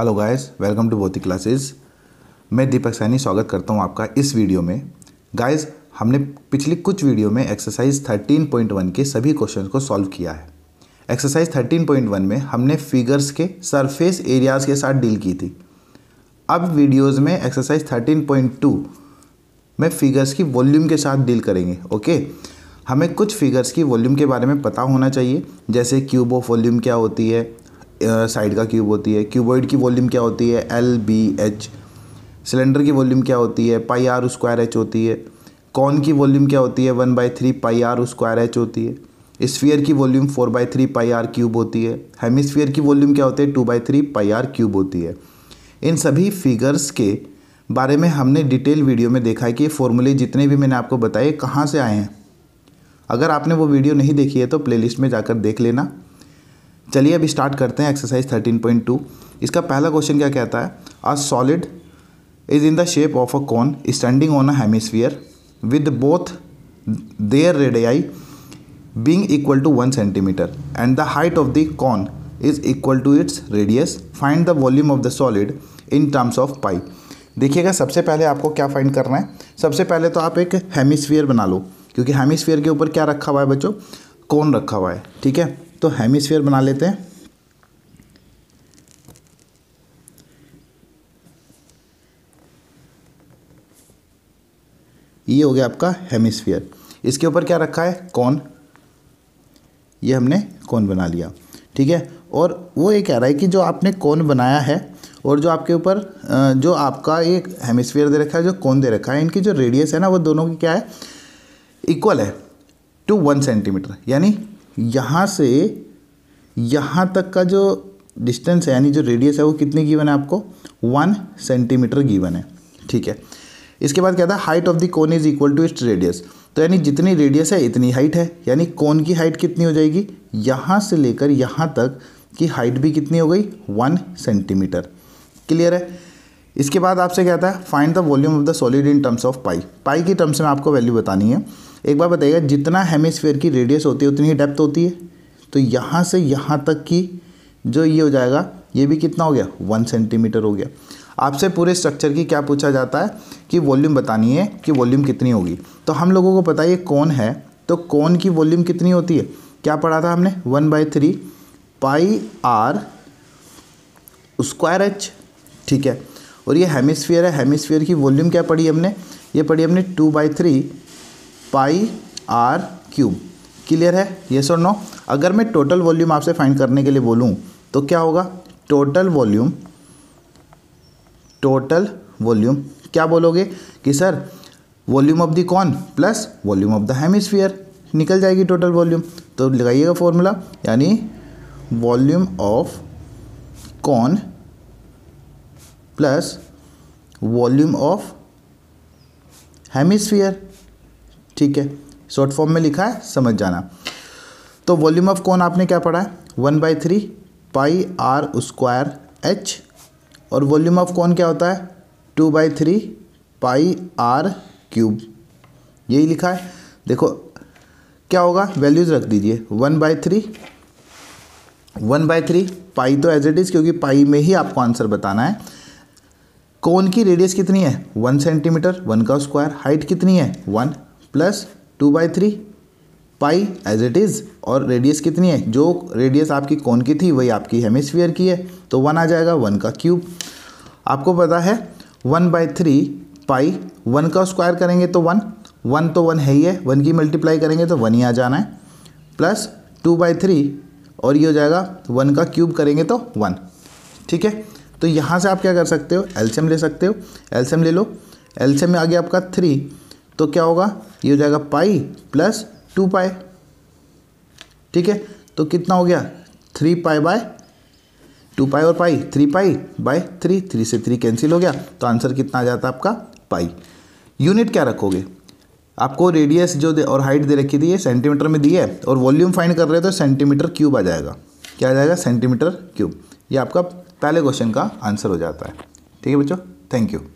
hello guys welcome to भौतिक classes मैं दीपक सैनी स्वागत करता हूं आपका इस वीडियो में गाइस हमने पिछली कुछ वीडियो में एक्सरसाइज 13.1 के सभी क्वेश्चन को सॉल्व किया है एक्सरसाइज 13.1 में हमने फिगर्स के सरफेस एरियाज के साथ डील की थी अब वीडियोस में एक्सरसाइज 13.2 में फिगर्स की वॉल्यूम के साथ डील करेंगे ओके हमें कुछ फिगर्स की वॉल्यूम के बारे में पता होना चाहिए जैसे क्यूब ऑफ वॉल्यूम क्या होती है साइड का क्यूब होती है क्यूबॉइड की वॉल्यूम क्या होती है एल बी एच सिलेंडर की वॉल्यूम क्या होती है पाई आर स्क्वायर एच होती है कॉन की वॉल्यूम क्या होती है one by three pi r square h होती है स्फीयर की volume four by three pi r cube होती है हेमिस्फीयर की वॉल्यूम क्या होती है two by three pi r cube होती है इन सभी फिगर्स के बारे में हमने डिटेल वीडियो में देखा है कि ये फॉर्मूले जितने भी मैंने आपको बताए कहाँ से आए हैं अगर आपने वो वीडियो नहीं देखी है तो प्लेलिस्ट में जाकर देख लेना चलिए अभी स्टार्ट करते हैं एक्सरसाइज थर्टीन पॉइंट टू इसका पहला क्वेश्चन क्या कहता है a solid is in the shape of a cone standing on a hemisphere with both their radii being equal to one centimetre and the height of the cone is equal to its radius find the volume of the solid in terms of pi देखिएगा सबसे पहले आपको क्या find करना है सबसे पहले तो आप एक हेमिसफियर बना लो क्योंकि हेमिसफियर के ऊपर क्या रखा हुआ है बच्चों कौन रखा हुआ है ठीक है तो हेमिस्फेयर बना लेते हैं ये हो गया आपका हेमिस्फीयर इसके ऊपर क्या रखा है कौन ये हमने कौन बना लिया ठीक है और वो ये कह रहा है कि जो आपने कौन बनाया है और जो आपके ऊपर जो आपका एक हेमिस्फीयर दे रखा है जो कौन दे रखा है इनकी जो रेडियस है ना वो दोनों की क्या है इक्वल है टू वन सेंटीमीटर यानी यहाँ से यहाँ तक का जो डिस्टेंस है यानी जो रेडियस है वो कितनी गिवन है आपको वन सेंटीमीटर गिवन है ठीक है इसके बाद क्या था height of the cone is equal to its radius तो यानी जितनी रेडियस है इतनी हाइट है यानी कोन की हाइट कितनी हो जाएगी यहाँ से लेकर यहाँ तक की हाइट भी कितनी हो गई वन सेंटीमीटर क्लियर है इसके बाद आपसे क्या था find the volume of the solid in terms of pi pi की टर्म्स में आपको वैल्यू बतानी है एक बार बताइएगा जितना हेमिसफेयर की रेडियस होती है उतनी ही डेप्थ होती है तो यहाँ से यहाँ तक की जो ये हो जाएगा ये भी कितना हो गया वन सेंटीमीटर हो गया आपसे पूरे स्ट्रक्चर की क्या पूछा जाता है कि वॉल्यूम बतानी है कि वॉल्यूम कितनी होगी तो हम लोगों को पता है ये कौन है तो कौन की वॉल्यूम कितनी होती है क्या पढ़ा था हमने one by three pi r square h ठीक है और ये हेमिसफियर है हेमिसफियर की वॉल्यूम क्या पढ़ी हमने ये पढ़ी हमने two by three pi r cube clear है ये सो नो अगर मैं टोटल वॉल्यूम आपसे फाइंड करने के लिए बोलूँ तो क्या होगा टोटल वॉल्यूम टोटल वॉल्यूम क्या बोलोगे कि sir volume of the cone plus volume of the hemisphere निकल जाएगी टोटल वॉल्यूम तो लगाइएगा फॉर्मूला यानी volume of cone plus volume of hemisphere ठीक है शॉर्ट फॉर्म में लिखा है समझ जाना तो वॉल्यूम ऑफ कौन आपने क्या पढ़ा है one by three pi r square h और वॉल्यूम ऑफ कौन क्या होता है two by three pi r cube यही लिखा है देखो क्या होगा वैल्यूज़ रख दीजिए one by three one by three pi तो एज इट इज़ क्योंकि पाई में ही आपको आंसर बताना है कौन की रेडियस कितनी है वन सेंटीमीटर वन का स्क्वायर हाइट कितनी है one plus two by three pi as it is और रेडियस कितनी है जो रेडियस आपकी कौन की थी वही आपकी हेमिसफियर की है तो वन आ जाएगा वन का क्यूब आपको पता है one by three pi one का स्क्वायर करेंगे तो वन वन तो वन है ही है वन की मल्टीप्लाई करेंगे तो वन ही आ जाना है प्लस टू बाई थ्री और ये हो जाएगा वन का क्यूब करेंगे तो वन ठीक है तो यहाँ से आप क्या कर सकते हो एल्शियम ले सकते हो एल्शियम ले लो एल्शियम में आ गया आपका थ्री तो क्या होगा ये हो जाएगा पाई प्लस टू पाई ठीक है तो कितना हो गया three pi by two pi और pi three pi by three three से थ्री कैंसिल हो गया तो आंसर कितना आ जाता है आपका पाई यूनिट क्या रखोगे आपको रेडियस जो दे और हाइट दे रखी थी ये सेंटीमीटर में दी है और वॉल्यूम फाइंड कर रहे हो तो सेंटीमीटर क्यूब आ जाएगा क्या आ जाएगा सेंटीमीटर क्यूब ये आपका पहले क्वेश्चन का आंसर हो जाता है ठीक है बच्चों थैंक यू